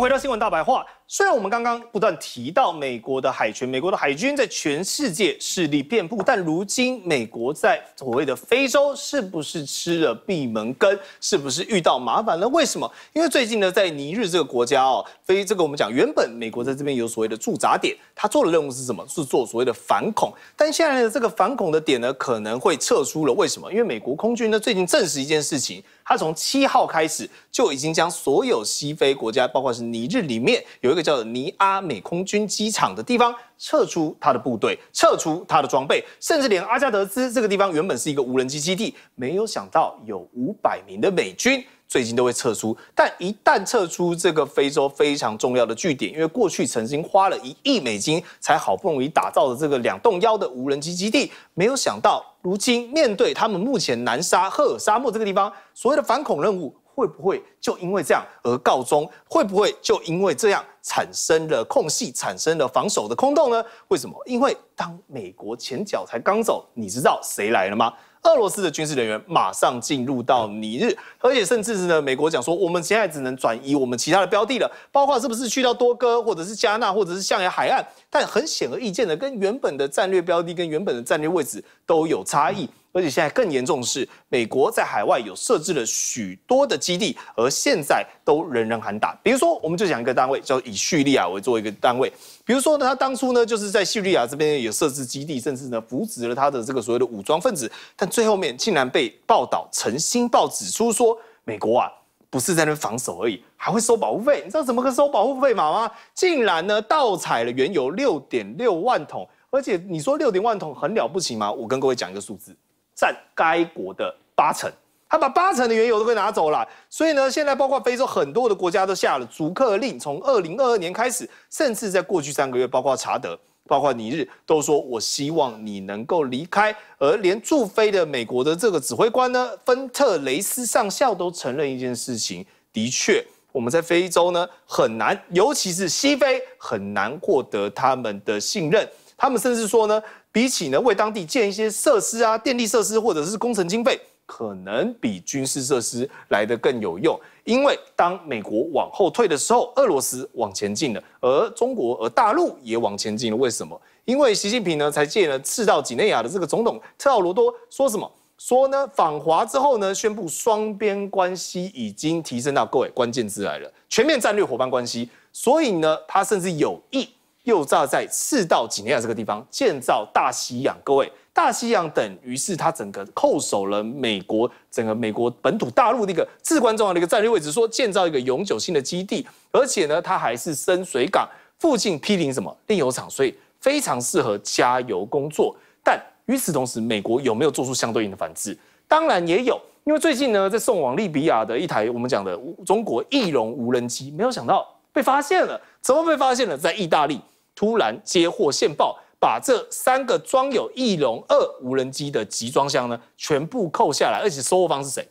回到新闻大白话。虽然我们刚刚不断提到美国的海权，美国的海军在全世界势力遍布，但如今美国在所谓的非洲是不是吃了闭门羹？是不是遇到麻烦了？为什么？因为最近呢，在尼日这个国家哦，非这个我们讲，原本美国在这边有所谓的驻扎点，他做的任务是什么？是做所谓的反恐。但现在的这个反恐的点呢，可能会撤出了。为什么？因为美国空军呢，最近证实一件事情，他从七号开始就已经将所有西非国家，包括是尼日里面有一个。个叫做尼阿美空军机场的地方，撤出他的部队，撤出他的装备，甚至连阿加德兹这个地方原本是一个无人机基地，没有想到有五百名的美军最近都会撤出。但一旦撤出这个非洲非常重要的据点，因为过去曾经花了一亿美金才好不容易打造的这个两栋幺的无人机基地，没有想到如今面对他们目前南沙赫尔沙漠这个地方所谓的反恐任务。会不会就因为这样而告终？会不会就因为这样产生了空隙，产生了防守的空洞呢？为什么？因为当美国前脚才刚走，你知道谁来了吗？俄罗斯的军事人员马上进入到尼日，而且甚至是呢，美国讲说我们现在只能转移我们其他的标的了，包括是不是去到多哥，或者是加纳，或者是象牙海岸？但很显而易见的，跟原本的战略标的跟原本的战略位置都有差异。而且现在更严重的是，美国在海外有设置了许多的基地，而现在都人人喊打。比如说，我们就讲一个单位，叫以叙利亚为做一个单位。比如说，呢，他当初呢，就是在叙利亚这边有设置基地，甚至呢，扶植了他的这个所谓的武装分子。但最后面竟然被《报道晨星报》指出说，美国啊，不是在那防守而已，还会收保护费。你知道怎么个收保护费吗？吗？竟然呢，盗采了原油六点六万桶。而且你说六点万桶很了不起吗？我跟各位讲一个数字。占该国的八成，他把八成的原油都给拿走了。所以呢，现在包括非洲很多的国家都下了逐客令。从二零二二年开始，甚至在过去三个月，包括查德、包括尼日，都说我希望你能够离开。而连驻飞的美国的这个指挥官呢，芬特雷斯上校都承认一件事情：的确，我们在非洲呢很难，尤其是西非很难获得他们的信任。他们甚至说呢。比起呢，为当地建一些设施啊，电力设施或者是工程经费，可能比军事设施来得更有用。因为当美国往后退的时候，俄罗斯往前进了，而中国而大陆也往前进了。为什么？因为习近平呢才见了赤道几内亚的这个总统特奥罗多，说什么？说呢访华之后呢，宣布双边关系已经提升到各位关键字来了，全面战略伙伴关系。所以呢，他甚至有意。又炸在赤道几内亚这个地方建造大西洋，各位，大西洋等于是它整个扣守了美国整个美国本土大陆的一个至关重要的一个战略位置，说建造一个永久性的基地，而且呢，它还是深水港，附近毗邻什么炼油厂，所以非常适合加油工作。但与此同时，美国有没有做出相对应的反制？当然也有，因为最近呢，在送往利比亚的一台我们讲的中国翼龙无人机，没有想到被发现了，怎么被发现了？在意大利。突然接获线报，把这三个装有翼龙二无人机的集装箱呢全部扣下来，而且收货方是谁？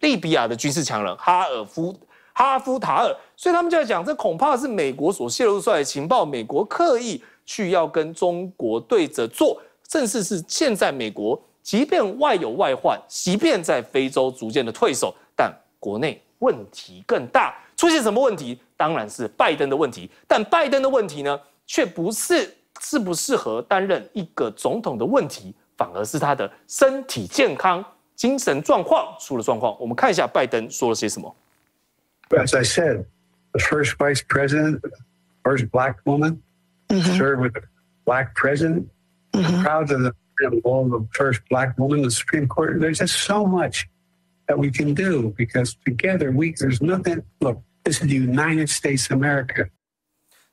利比亚的军事强人哈尔夫哈夫塔尔。所以他们就在讲，这恐怕是美国所泄露出来的情报，美国刻意去要跟中国对着做。甚至是现在美国，即便外有外患，即便在非洲逐渐的退守，但国内问题更大。出现什么问题？当然是拜登的问题。但拜登的问题呢？却不是适不适合担任一个总统的问题，反而是他的身体健康、精神状况出了状况。我们看一下拜登说了些什么。As I said, the first vice president, first black woman, served with a black president. Proud of to b e l o n the first black woman in the Supreme Court. There's just so much that we can do because together we. There's nothing. Look, this is the United States of America.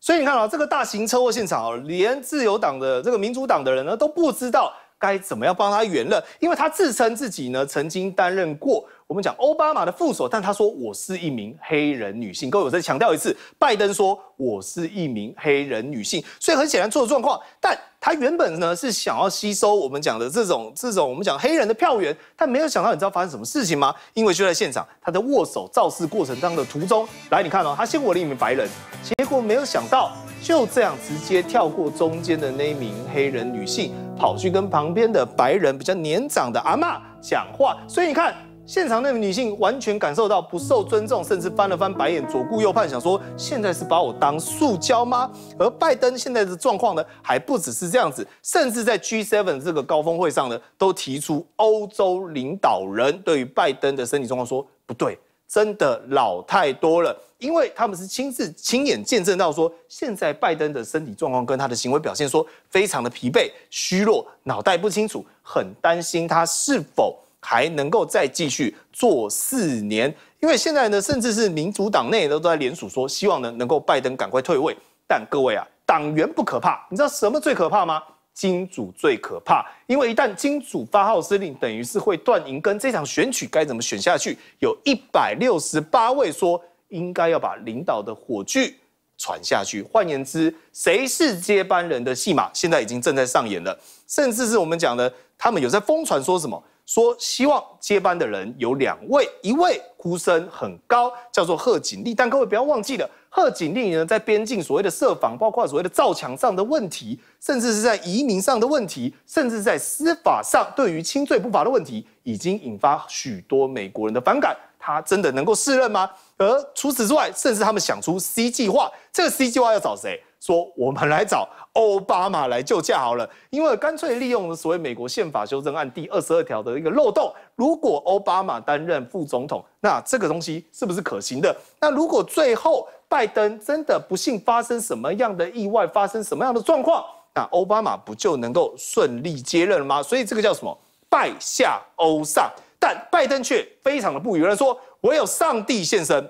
所以你看啊，这个大型车祸现场连自由党的这个民主党的人呢都不知道。该怎么样帮他圆了？因为他自称自己呢曾经担任过我们讲奥巴马的副手，但他说我是一名黑人女性。各位，我再强调一次，拜登说我是一名黑人女性，所以很显然错的状况。但他原本呢是想要吸收我们讲的这种这种我们讲黑人的票源，但没有想到你知道发生什么事情吗？因为就在现场，他在握手造势过程当中的途中来，你看哦，他先握了一名白人，结果没有想到。就这样直接跳过中间的那名黑人女性，跑去跟旁边的白人比较年长的阿妈讲话。所以你看，现场那名女性完全感受到不受尊重，甚至翻了翻白眼，左顾右盼，想说现在是把我当塑胶吗？而拜登现在的状况呢，还不只是这样子，甚至在 G7 这个高峰会上呢，都提出欧洲领导人对于拜登的身体状况说不对，真的老太多了。因为他们是亲自亲眼见证到说，现在拜登的身体状况跟他的行为表现，说非常的疲惫、虚弱、脑袋不清楚，很担心他是否还能够再继续做四年。因为现在呢，甚至是民主党内都都在联署说，希望呢能够拜登赶快退位。但各位啊，党员不可怕，你知道什么最可怕吗？金主最可怕。因为一旦金主发号施令，等于是会断银根，这场选举该怎么选下去？有一百六十八位说。应该要把领导的火炬传下去。换言之，谁是接班人的戏码，现在已经正在上演了。甚至是我们讲的，他们有在疯传说什么，说希望接班的人有两位，一位呼声很高，叫做贺锦丽。但各位不要忘记了，贺锦丽呢，在边境所谓的设防，包括所谓的造墙上的问题，甚至是在移民上的问题，甚至在司法上对于轻罪不罚的问题，已经引发许多美国人的反感。他真的能够胜任吗？而除此之外，甚至他们想出 C 计划。这个 C 计划要找谁？说我们来找奥巴马来救驾好了，因为干脆利用了所谓美国宪法修正案第二十二条的一个漏洞。如果奥巴马担任副总统，那这个东西是不是可行的？那如果最后拜登真的不幸发生什么样的意外，发生什么样的状况，那奥巴马不就能够顺利接任了吗？所以这个叫什么？败下欧上。但拜登却非常的不以为然，说。唯有上帝现身，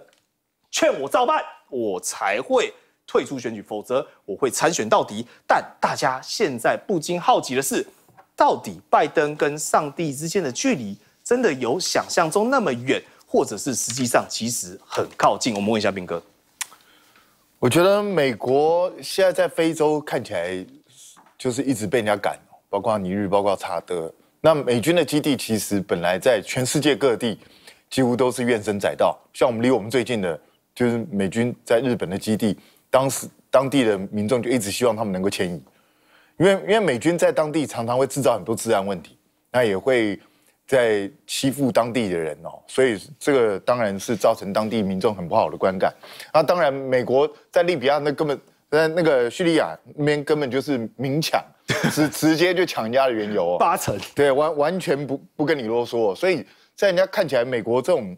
劝我照办，我才会退出选举；否则我会参选到底。但大家现在不禁好奇的是，到底拜登跟上帝之间的距离真的有想象中那么远，或者是实际上其实很靠近？我们问一下兵哥，我觉得美国现在在非洲看起来就是一直被人家赶，包括尼日、包括查德。那美军的基地其实本来在全世界各地。几乎都是怨声载道。像我们离我们最近的，就是美军在日本的基地，当时当地的民众就一直希望他们能够迁移，因为因为美军在当地常常会制造很多治安问题，那也会在欺负当地的人哦，所以这个当然是造成当地民众很不好的观感。那当然，美国在利比亚那根本在那个叙利亚那边根本就是明抢，直直接就抢家的原油，八成对完完全不不跟你啰嗦，所以。在人家看起来，美国这种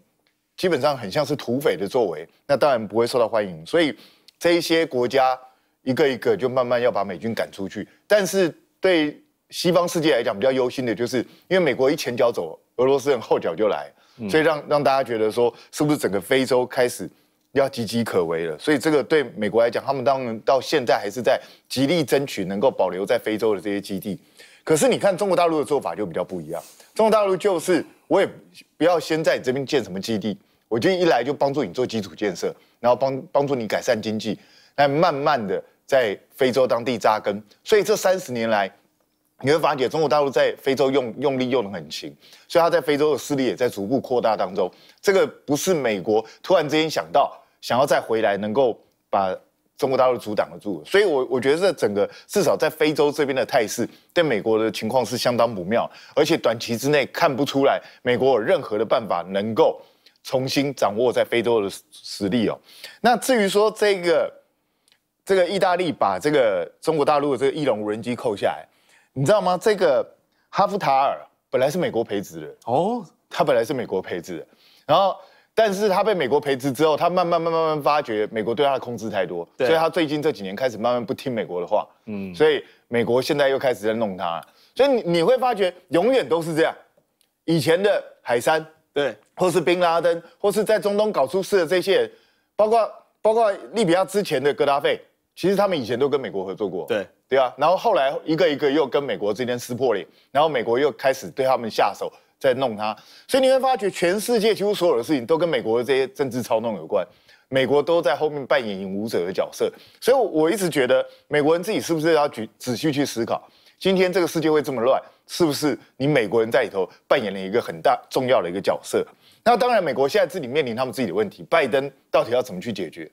基本上很像是土匪的作为，那当然不会受到欢迎。所以这一些国家一个一个就慢慢要把美军赶出去。但是对西方世界来讲，比较忧心的就是，因为美国一前脚走，俄罗斯人后脚就来，所以让让大家觉得说，是不是整个非洲开始要岌岌可危了？所以这个对美国来讲，他们当然到现在还是在极力争取能够保留在非洲的这些基地。可是你看中国大陆的做法就比较不一样，中国大陆就是。我也不要先在你这边建什么基地，我就一来就帮助你做基础建设，然后帮帮助你改善经济，来慢慢的在非洲当地扎根。所以这三十年来，你会发现中国大陆在非洲用用力用的很勤，所以他在非洲的势力也在逐步扩大当中。这个不是美国突然之间想到想要再回来能够把。中国大陆阻挡得住，所以，我我觉得这整个至少在非洲这边的态势，对美国的情况是相当不妙，而且短期之内看不出来美国有任何的办法能够重新掌握在非洲的实力哦。那至于说这个这个意大利把这个中国大陆的这个翼龙无人机扣下来，你知道吗？这个哈夫塔尔本来是美国培植的哦，它本来是美国培植的，然后。但是他被美国培植之后，他慢慢慢慢慢慢发觉美国对他的控制太多，所以他最近这几年开始慢慢不听美国的话，嗯，所以美国现在又开始在弄他，所以你你会发觉永远都是这样，以前的海山对，或是冰拉登，或是在中东搞出事的这些人，包括包括利比亚之前的戈达费，其实他们以前都跟美国合作过，对对啊，然后后来一个一个又跟美国之间撕破脸，然后美国又开始对他们下手。在弄他，所以你会发觉全世界几乎所有的事情都跟美国的这些政治操弄有关，美国都在后面扮演引舞者的角色。所以我一直觉得美国人自己是不是要举仔细去思考，今天这个世界会这么乱，是不是你美国人在里头扮演了一个很大重要的一个角色？那当然，美国现在自己面临他们自己的问题，拜登到底要怎么去解决？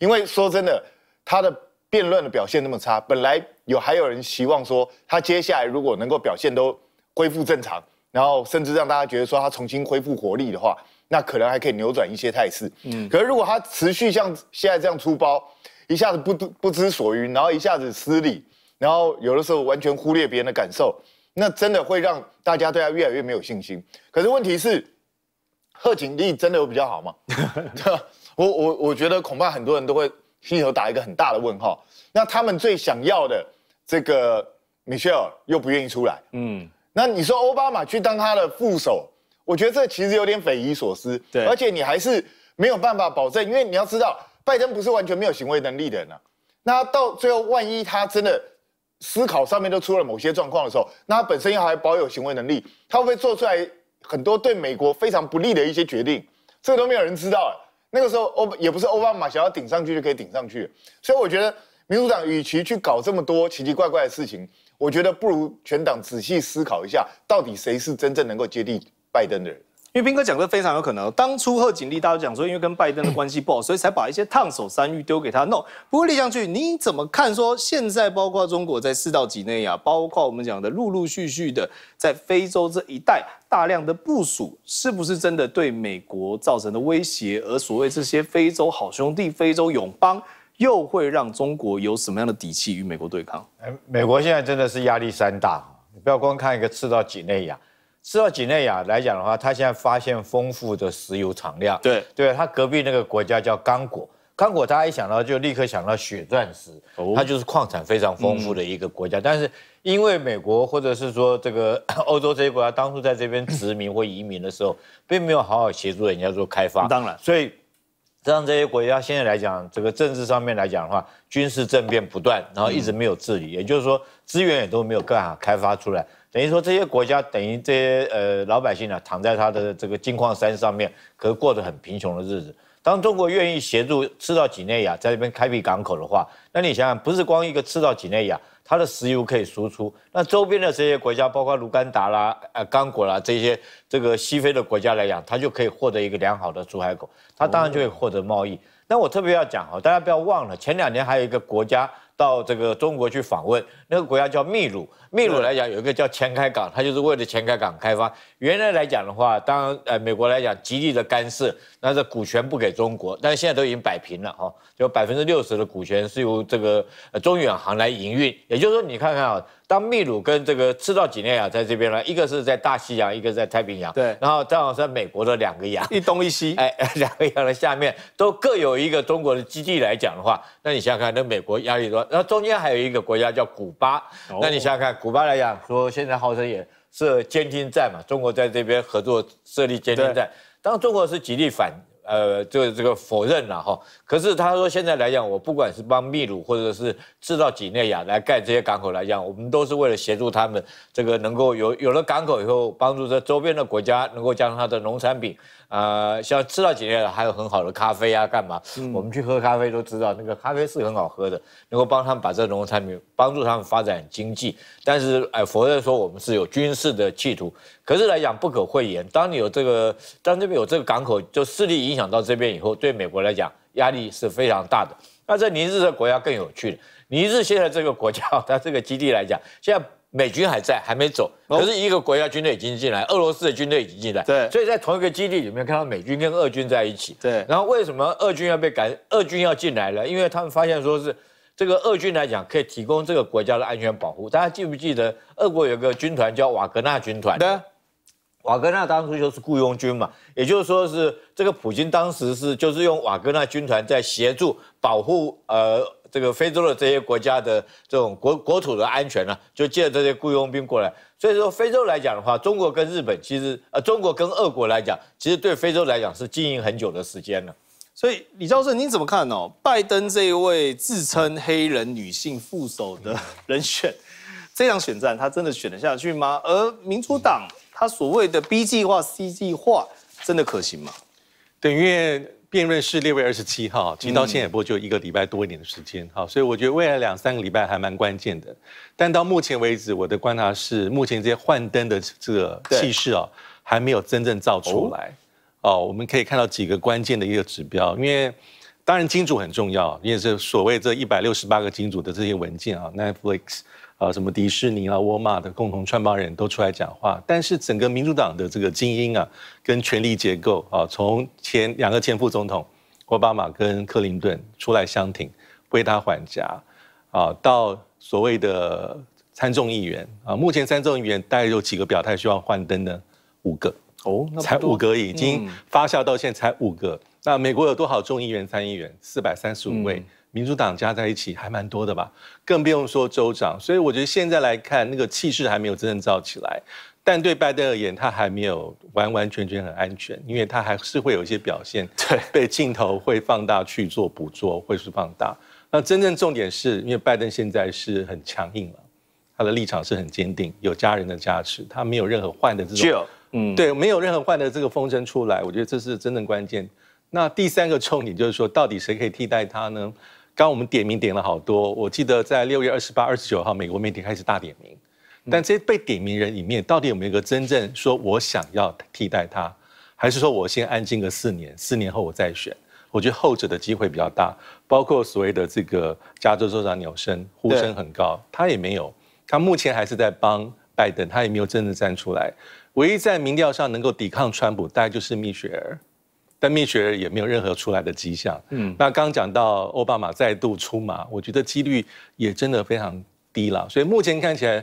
因为说真的，他的辩论的表现那么差，本来有还有人希望说他接下来如果能够表现都恢复正常。然后甚至让大家觉得说他重新恢复活力的话，那可能还可以扭转一些态势。嗯，可是如果他持续像现在这样粗暴，一下子不不知所云，然后一下子失礼，然后有的时候完全忽略别人的感受，那真的会让大家对他越来越没有信心。可是问题是，贺锦丽真的有比较好吗？我我我觉得恐怕很多人都会心里头打一个很大的问号。那他们最想要的这个米歇 e 又不愿意出来。嗯。那你说奥巴马去当他的副手，我觉得这其实有点匪夷所思。对，而且你还是没有办法保证，因为你要知道，拜登不是完全没有行为能力的人啊。那到最后，万一他真的思考上面都出了某些状况的时候，那他本身又还保有行为能力，他会不会做出来很多对美国非常不利的一些决定？这个都没有人知道。哎，那个时候欧也不是奥巴马想要顶上去就可以顶上去。所以我觉得民主党与其去搞这么多奇奇怪怪的事情。我觉得不如全党仔细思考一下，到底谁是真正能够接替拜登的人。因为兵哥讲的非常有可能，当初贺锦丽大家讲说，因为跟拜登的关系不好，所以才把一些烫手山芋丢给他弄。不过李将军，你怎么看说现在包括中国在四到几内亚，包括我们讲的陆陆续续的在非洲这一带大量的部署，是不是真的对美国造成的威胁？而所谓这些非洲好兄弟、非洲友邦？又会让中国有什么样的底气与美国对抗？美国现在真的是压力山大。你不要光看一个赤道几内亚，赤道几内亚来讲的话，它现在发现丰富的石油产量。对对，它隔壁那个国家叫刚果，刚果大家一想到就立刻想到血钻石，它就是矿产非常丰富的一个国家。但是因为美国或者是说这个 欧洲这一国，家当初在这边殖民或移民的时候，并没有好好协助人家做开发，当然，所以。像这些国家现在来讲，这个政治上面来讲的话，军事政变不断，然后一直没有治理，也就是说资源也都没有更好开发出来，等于说这些国家等于这些呃老百姓啊躺在他的这个金矿山上面，可是过着很贫穷的日子。当中国愿意协助赤道几内亚在这边开辟港口的话，那你想想，不是光一个赤道几内亚。它的石油可以输出，那周边的这些国家，包括卢甘达啦、呃、刚果啦这些这个西非的国家来讲，它就可以获得一个良好的出海口，它当然就会获得贸易。那我特别要讲哈，大家不要忘了，前两年还有一个国家。到这个中国去访问，那个国家叫秘鲁，秘鲁来讲有一个叫前开港，它就是为了前开港开发。原来来讲的话，当然呃美国来讲极力的干涉，那这股权不给中国，但是现在都已经摆平了哈，就百分之六十的股权是由这个中远航来营运，也就是说你看看啊。当秘鲁跟这个赤道几内亚在这边呢，一个是在大西洋，一个在太平洋。对，然后正好在美国的两个洋，一东一西。哎，两个洋的下面都各有一个中国的基地来讲的话，那你想想看，那美国压力多。然后中间还有一个国家叫古巴，那你想想看，古巴来讲说现在号称也设监听站嘛，中国在这边合作设立监听站，当中国是极力反。呃，就这个否认了哈。可是他说，现在来讲，我不管是帮秘鲁或者是制造几内亚来盖这些港口来讲，我们都是为了协助他们，这个能够有有了港口以后，帮助这周边的国家能够将它的农产品。呃，像吃到几样，还有很好的咖啡啊，干嘛？我们去喝咖啡都知道，那个咖啡是很好喝的，能够帮他们把这农产品帮助他们发展经济。但是，哎，否认说我们是有军事的企图，可是来讲不可讳言。当你有这个，当这边有这个港口，就势力影响到这边以后，对美国来讲压力是非常大的。那在尼日的国家更有趣了，尼日现在这个国家，它 这个基地来讲，现在。美军还在，还没走。可是，一个国家军队已经进来，俄罗斯的军队已经进来。对，所以在同一个基地里面看到美军跟俄军在一起。对，然后为什么俄军要被赶？俄军要进来了，因为他们发现说是这个俄军来讲可以提供这个国家的安全保护。大家记不记得俄国有个军团叫瓦格纳军团？对，瓦格纳当初就是雇佣军嘛。也就是说，是这个普京当时是就是用瓦格纳军团在协助保护呃。这个非洲的这些国家的这种国国土的安全呢，就借这些雇佣兵过来。所以说非洲来讲的话，中国跟日本其实，呃，中国跟俄国来讲，其实对非洲来讲是经营很久的时间了。所以李教授，您怎么看哦？拜登这一位自称黑人女性副手的人选，这样选战他真的选得下去吗？而民主党他所谓的 B 计划、C 计划，真的可行吗？等于。辩论是六月二十七号，实到现在不过就一个礼拜多一点的时间，好，所以我觉得未来两三个礼拜还蛮关键的。但到目前为止，我的观察是，目前这些幻灯的这个气势啊，还没有真正造出来。哦，我们可以看到几个关键的一个指标，因为当然金主很重要，因为这所谓这一百六十八个金主的这些文件啊，Netflix。啊，什么迪士尼啊、沃尔玛的共同串办人都出来讲话，但是整个民主党的这个精英啊，跟权力结构啊，从前两个前副总统奥巴马跟克林顿出来相挺，为他缓颊，啊，到所谓的参众议员啊，目前参众议员大概有几个表态需要换灯呢？五个哦，才五个已经发酵到现在才五个，那美国有多少众议员、参议员？四百三十五位。民主党加在一起还蛮多的吧，更不用说州长。所以我觉得现在来看，那个气势还没有真正造起来。但对拜登而言，他还没有完完全全很安全，因为他还是会有一些表现，对，被镜头会放大去做捕捉，会是放大。那真正重点是因为拜登现在是很强硬了，他的立场是很坚定，有家人的加持，他没有任何坏的这种，嗯，对，没有任何坏的这个风声出来。我觉得这是真正关键。那第三个重点就是说，到底谁可以替代他呢？刚我们点名点了好多，我记得在六月二十八、二十九号，美国媒体开始大点名。但这被点名人里面，到底有没有一个真正说我想要替代他，还是说我先安静个四年，四年后我再选？我觉得后者的机会比较大。包括所谓的这个加州州长纽森，呼声很高，他也没有，他目前还是在帮拜登，他也没有真的站出来。唯一在民调上能够抵抗川普，大概就是蜜雪儿。但蜜雪也没有任何出来的迹象。嗯，那刚讲到奥巴马再度出马，我觉得几率也真的非常低了。所以目前看起来，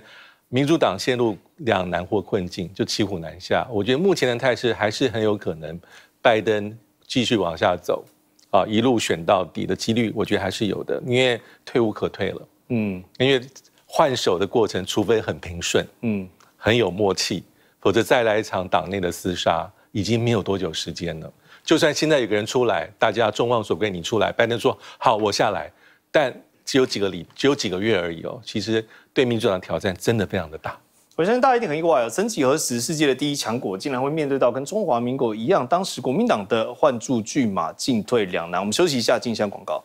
民主党陷入两难或困境，就骑虎难下。我觉得目前的态势还是很有可能，拜登继续往下走，啊，一路选到底的几率，我觉得还是有的，因为退无可退了。嗯，因为换手的过程，除非很平顺，嗯，很有默契，否则再来一场党内的厮杀，已经没有多久时间了。就算现在有个人出来，大家众望所归，你出来，拜登说好，我下来，但只有几个礼，只有几个月而已哦。其实对民主党挑战真的非常的大。我相信大家一定很意外哦，曾几何时，世界的第一强国竟然会面对到跟中华民国一样，当时国民党的换诸巨马，进退两难。我们休息一下，进一下广告。